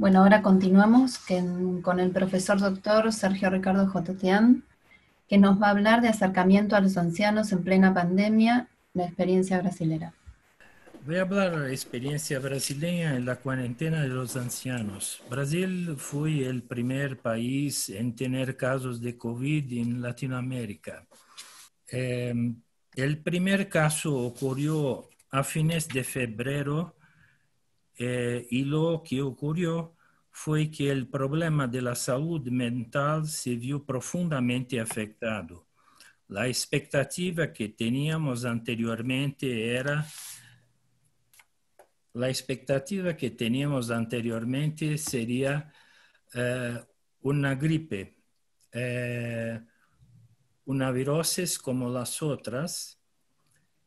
Bueno, ahora continuamos con el profesor doctor Sergio Ricardo Jototian, que nos va a hablar de acercamiento a los ancianos en plena pandemia, la experiencia brasilera. Voy a hablar de la experiencia brasileña en la cuarentena de los ancianos. Brasil fue el primer país en tener casos de COVID en Latinoamérica. Em, el primer caso ocurrió a fines de febrero eh, y lo que ocurrió fue que el problema de la salud mental se vio profundamente afectado. La expectativa que teníamos anteriormente era la expectativa que teníamos anteriormente sería eh, una gripe, eh, una virosis como las otras,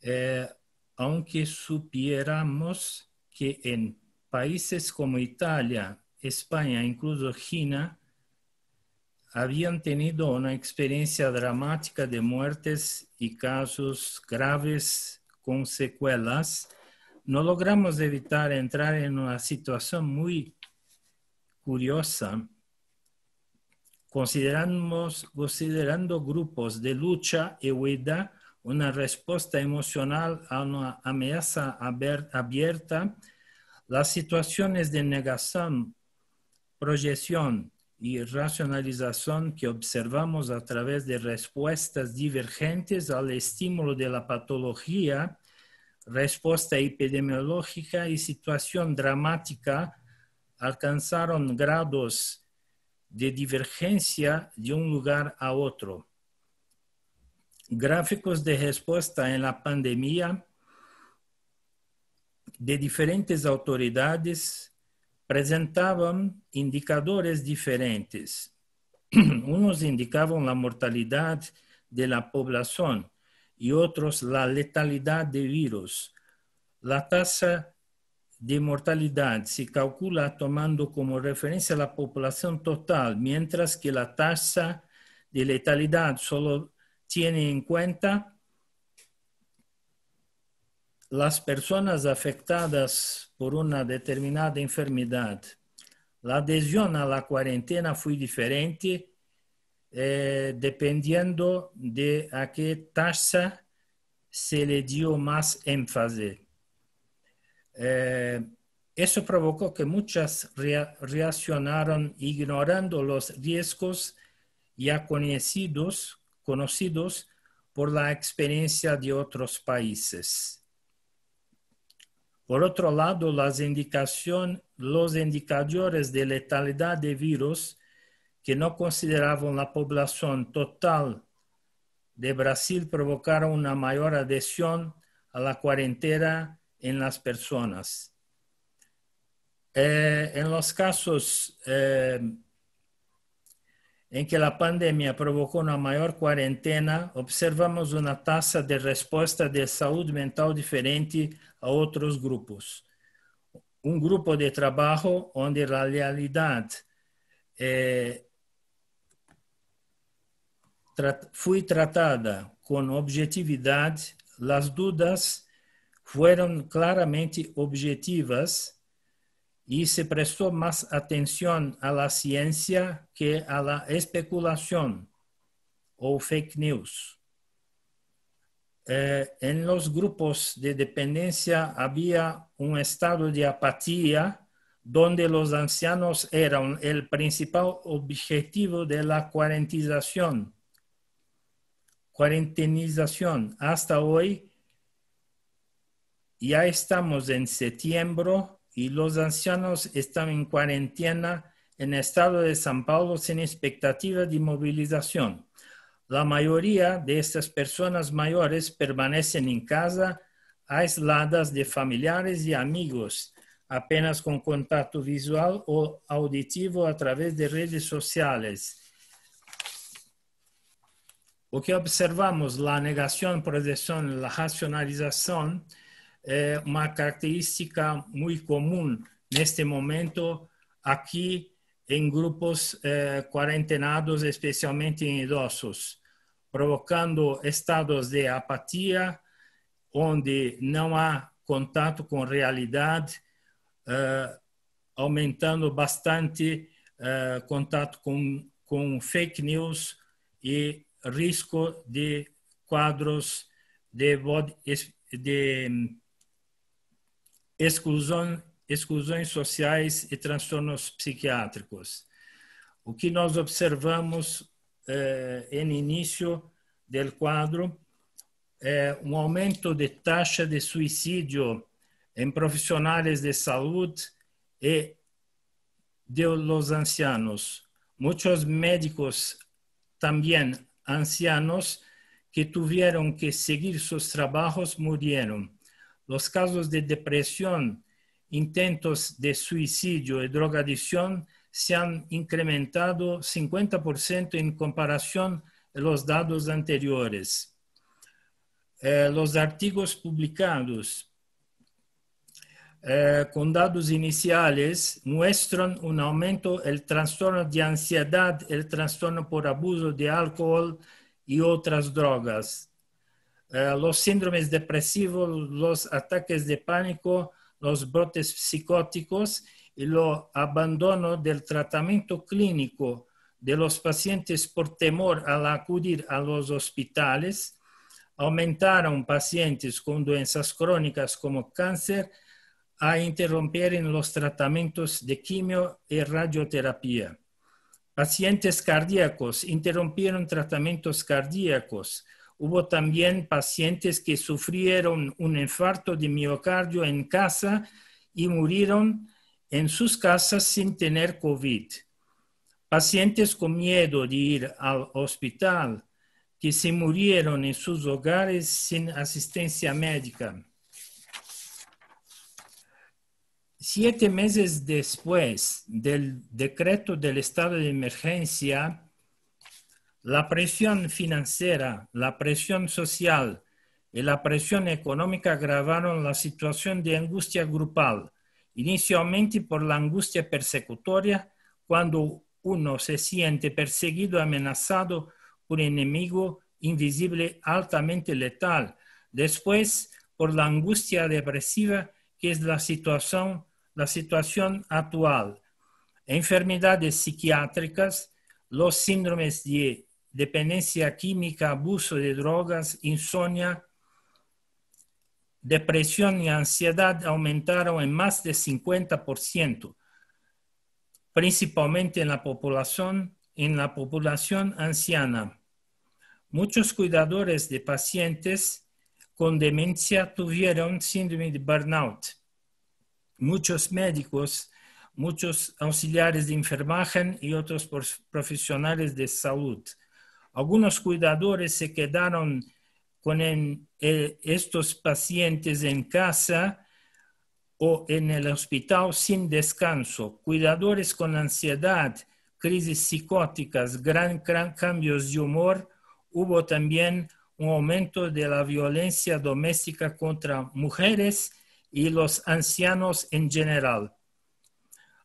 eh, aunque supiéramos que en países como Italia, España, incluso China, habían tenido una experiencia dramática de muertes y casos graves con secuelas, no logramos evitar entrar en una situación muy curiosa. Consideramos, considerando grupos de lucha y huida una respuesta emocional a una amenaza abierta, las situaciones de negación proyección y racionalización que observamos a través de respuestas divergentes al estímulo de la patología, respuesta epidemiológica y situación dramática alcanzaron grados de divergencia de un lugar a otro. Gráficos de respuesta en la pandemia de diferentes autoridades presentaban indicadores diferentes. Unos indicaban la mortalidad de la población y otros la letalidad de virus. La tasa de mortalidad se calcula tomando como referencia la población total, mientras que la tasa de letalidad solo tiene en cuenta las personas afectadas por una determinada enfermedad, la adhesión a la cuarentena fue diferente eh, dependiendo de a qué tasa se le dio más énfasis. Eh, eso provocó que muchas reaccionaron ignorando los riesgos ya conocidos por la experiencia de otros países. Por otro lado, las indicación, los indicadores de letalidad de virus que no consideraban la población total de Brasil provocaron una mayor adhesión a la cuarentena en las personas. Eh, en los casos eh, en que la pandemia provocó una mayor cuarentena, observamos una tasa de respuesta de salud mental diferente a otros grupos. Un grupo de trabajo donde la lealtad eh, fue tratada con objetividad, las dudas fueron claramente objetivas y se prestó más atención a la ciencia que a la especulación o fake news. Eh, en los grupos de dependencia había un estado de apatía donde los ancianos eran el principal objetivo de la cuarentización. Cuarentenización. Hasta hoy ya estamos en septiembre y los ancianos están en cuarentena en el estado de San Paulo sin expectativa de movilización. La mayoría de estas personas mayores permanecen en casa, aisladas de familiares y amigos, apenas con contacto visual o auditivo a través de redes sociales. Lo que observamos, la negación, proyección, la racionalización, é uma característica muito comum neste momento aqui em grupos eh, quarentenados, especialmente em idosos, provocando estados de apatia, onde não há contato com realidade, é, aumentando bastante é, contato com, com fake news e risco de quadros de, body, de exclusão, exclusões sociais e transtornos psiquiátricos. O que nós observamos eh, no início do quadro é um aumento de taxa de suicídio em profissionais de saúde e de los ancianos. Muitos médicos também ancianos que tiveram que seguir seus trabalhos morreram. los casos de depresión, intentos de suicidio y drogadicción se han incrementado 50% en comparación con los datos anteriores. Eh, los artículos publicados eh, con datos iniciales muestran un aumento el trastorno de ansiedad, el trastorno por abuso de alcohol y otras drogas. Eh, los síndromes depresivos, los ataques de pánico, los brotes psicóticos y el abandono del tratamiento clínico de los pacientes por temor al acudir a los hospitales, aumentaron pacientes con doenças crónicas como cáncer a interrumpir los tratamientos de quimio y radioterapia. Pacientes cardíacos interrumpieron tratamientos cardíacos Hubo también pacientes que sufrieron un infarto de miocardio en casa y murieron en sus casas sin tener COVID. Pacientes con miedo de ir al hospital que se murieron en sus hogares sin asistencia médica. Siete meses después del decreto del estado de emergencia, la presión financiera, la presión social y la presión económica agravaron la situación de angustia grupal, inicialmente por la angustia persecutoria, cuando uno se siente perseguido, amenazado por un enemigo invisible altamente letal, después por la angustia depresiva que es la situación, la situación actual. Enfermedades psiquiátricas, los síndromes de dependencia química, abuso de drogas, insomnia, depresión y ansiedad aumentaron en más de 50%, principalmente en la población, en la población anciana. Muchos cuidadores de pacientes con demencia tuvieron síndrome de burnout. Muchos médicos, muchos auxiliares de enfermaje y otros profesionales de salud algunos cuidadores se quedaron con eh, estos pacientes en casa o en el hospital sin descanso. Cuidadores con ansiedad, crisis psicóticas, gran, gran cambios de humor. Hubo también un aumento de la violencia doméstica contra mujeres y los ancianos en general.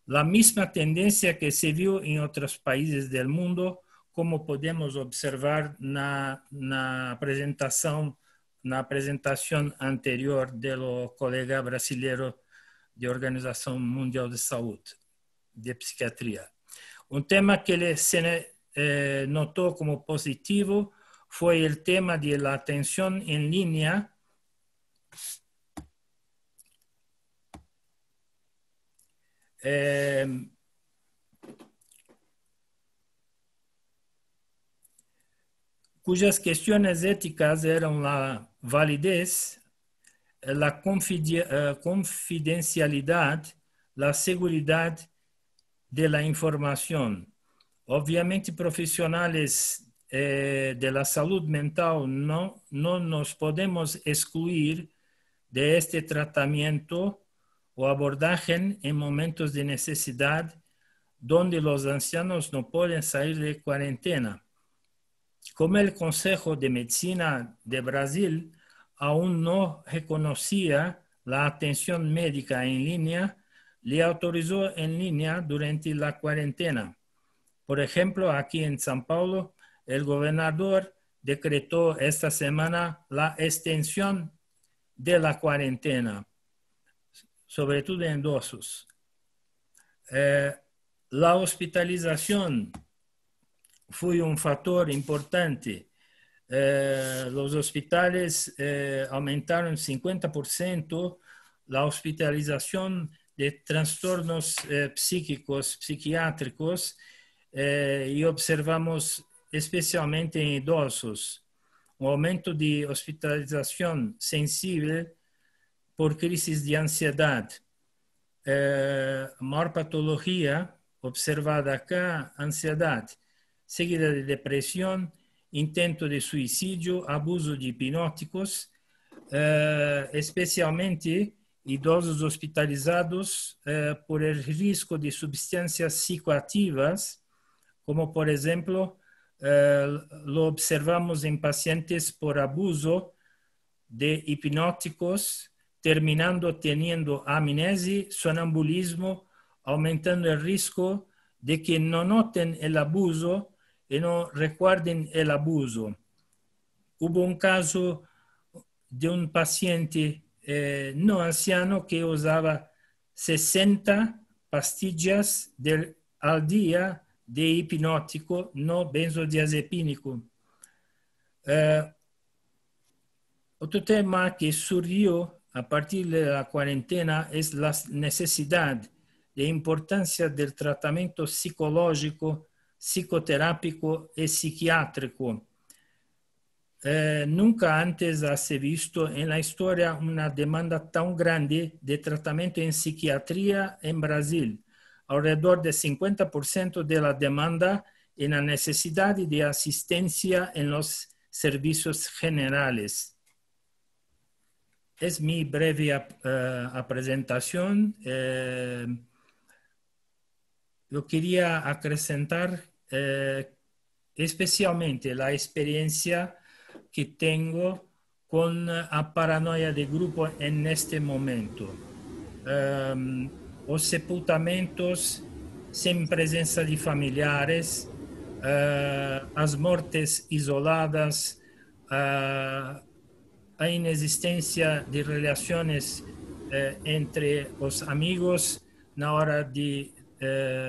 La misma tendencia que se vio en otros países del mundo como podemos observar na, na apresentação na apresentação anterior do colega brasileiro de Organização Mundial de Saúde, de Psiquiatria. Um tema que ele se eh, notou como positivo foi o tema de la atenção em linha eh, cuyas cuestiones éticas eran la validez, la eh, confidencialidad, la seguridad de la información. Obviamente profesionales eh, de la salud mental no, no nos podemos excluir de este tratamiento o abordaje en momentos de necesidad donde los ancianos no pueden salir de cuarentena como el Consejo de Medicina de Brasil aún no reconocía la atención médica en línea, le autorizó en línea durante la cuarentena. Por ejemplo, aquí en San Paulo, el gobernador decretó esta semana la extensión de la cuarentena, sobre todo en dosos. Eh, la hospitalización fue un factor importante. Eh, los hospitales eh, aumentaron 50% la hospitalización de trastornos eh, psíquicos, psiquiátricos, y observamos especialmente en idosos un aumento de hospitalización sensible por crisis de ansiedad. Eh, patología observada acá, ansiedad seguida de depresión, intento de suicidio, abuso de hipnóticos, eh, especialmente idosos hospitalizados eh, por el riesgo de sustancias psicoactivas, como por ejemplo eh, lo observamos en pacientes por abuso de hipnóticos, terminando teniendo amnesia, sonambulismo, aumentando el riesgo de que no noten el abuso y no recuerden el abuso. Hubo un caso de un paciente eh, no anciano que usaba 60 pastillas al día de hipnótico, no benzodiazepínico. Eh, otro tema que surgió a partir de la cuarentena es la necesidad de importancia del tratamiento psicológico psicoterápico y psiquiátrico. Eh, nunca antes se ha visto en la historia una demanda tan grande de tratamiento en psiquiatría en Brasil. Alrededor del 50% de la demanda en la necesidad de asistencia en los servicios generales. Es mi breve eh, presentación. Lo eh, quería acrescentar eh, especialmente a experiência que tenho com a paranoia de grupo neste momento. Um, os sepultamentos sem presença de familiares, uh, eh, as mortes isoladas, uh, eh, a inexistência de relações uh, eh, entre os amigos na hora de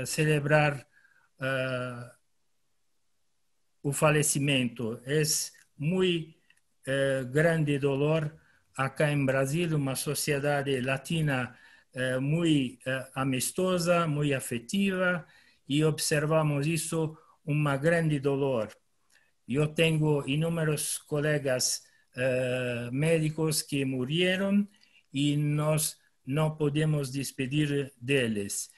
celebrar uh, o falecimento. É muito uh, eh, grande dolor aqui em Brasil, uma sociedade latina uh, eh, muito eh, amistosa, muito afetiva, e observamos isso uma grande dolor. Eu tenho inúmeros colegas médicos que morreram e nós não podemos despedir deles.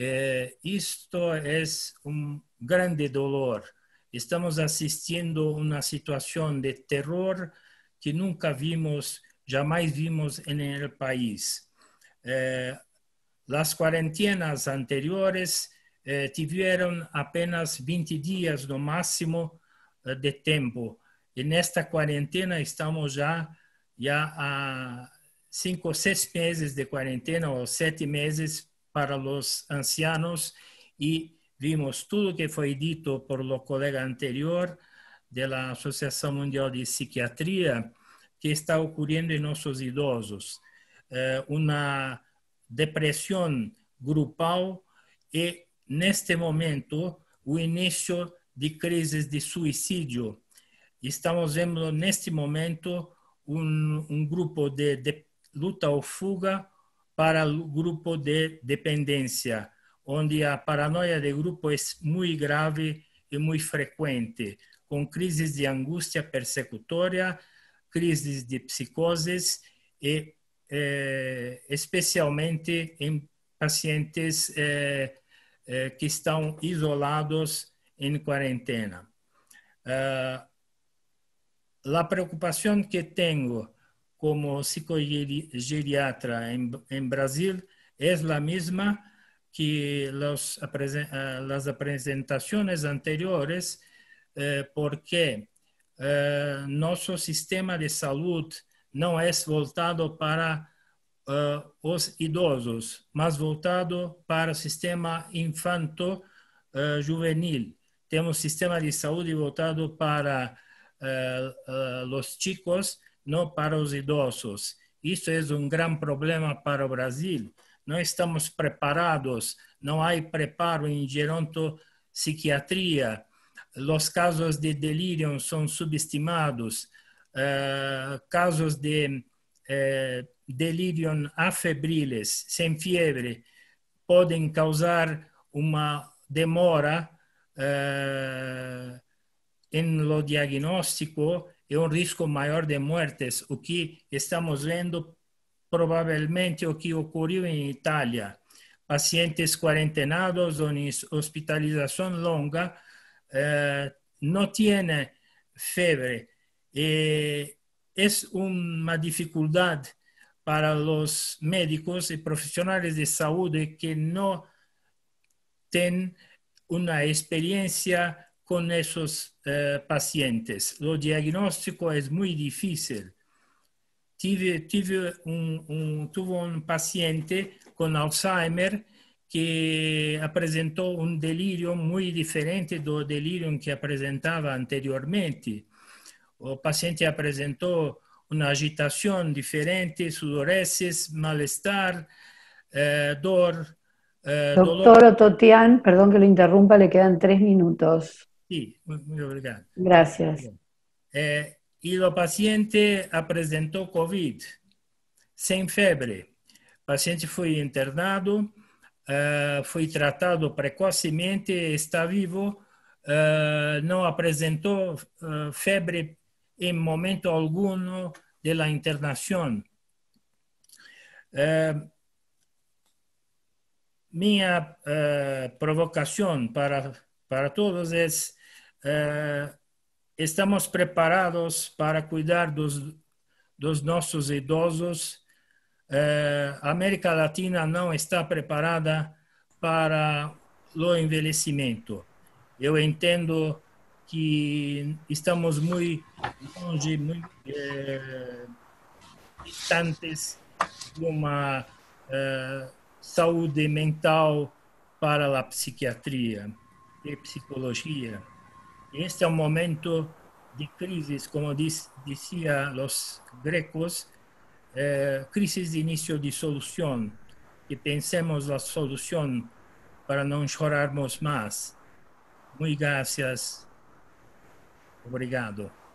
Eh, esto es un grande dolor. Estamos asistiendo a una situación de terror que nunca vimos, jamás vimos en el país. Eh, las cuarentenas anteriores eh, tuvieron apenas 20 días lo máximo de tiempo. En esta cuarentena estamos ya, ya a cinco o seis meses de cuarentena o siete meses para los ancianos y vimos todo lo que fue dicho por los colegas anterior de la Asociación Mundial de Psiquiatría que está ocurriendo en nuestros idosos. Eh, una depresión grupal y en este momento el inicio de crisis de suicidio. Estamos viendo en este momento un, grupo de, de luta o fuga para el grupo de dependencia, donde la paranoia de grupo es muy grave y muy frecuente, con crisis de angustia persecutoria, crisis de psicosis y eh, especialmente en pacientes eh, eh, que están isolados en cuarentena. la preocupación que tengo como psicogeriatra en, en Brasil es la misma que eh, las presentaciones anteriores, eh, porque eh, nuestro sistema de salud no es voltado para los idosos, más voltado para el sistema infanto-juvenil. Temos sistema de salud voltado para los chicos, no para los idosos. Esto es un gran problema para Brasil. No estamos preparados, no hay preparo en gerontopsiquiatría. Los casos de delirium son subestimados. Eh, casos de eh, delirio delirium afebriles, sin fiebre, pueden causar una demora en eh, em lo diagnóstico e un riesgo mayor de muertes. o que estamos viendo probablemente o que ocurrió en Italia. Pacientes cuarentenados o hospitalización longa eh, no tienen febre. Eh, es una dificultad para los médicos y profesionales de salud que no tienen una experiencia con esos eh, pacientes. Lo diagnóstico es muy difícil. Tuve un, tuvo un paciente con Alzheimer que presentó un delirio muy diferente del delirio que presentaba anteriormente. El paciente presentó una agitación diferente, sudoreces, malestar, eh, dor. Eh, Doctor dolor. Ototian, perdón que lo interrumpa, le quedan tres minutos. Sí, muy obrigado. Gracias. Eh, y il paciente presentó Covid, sin febre. El paciente fue internado, eh, fue tratado precocemente, está vivo, eh, no presentó febre en em momento alguno de la internación. Mi provocación para, para todos es eh, estamos preparados para cuidar dos, dos nossos idosos. Eh, a América Latina não está preparada para o envelhecimento. Eu entendo que estamos muito longe, muito eh, distantes de uma eh, saúde mental para a psiquiatria e psicologia. Este é um momento de crise, como diz, dizia os gregos, eh, crise de início de solução, e pensemos na solução para não chorarmos mais. Muito obrigado. Obrigado.